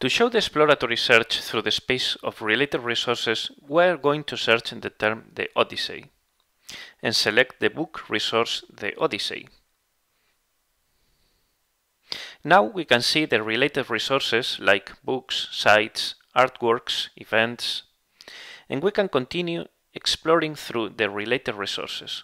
To show the exploratory search through the space of related resources, we are going to search in the term The Odyssey and select the book resource The Odyssey. Now we can see the related resources like books, sites, artworks, events, and we can continue exploring through the related resources.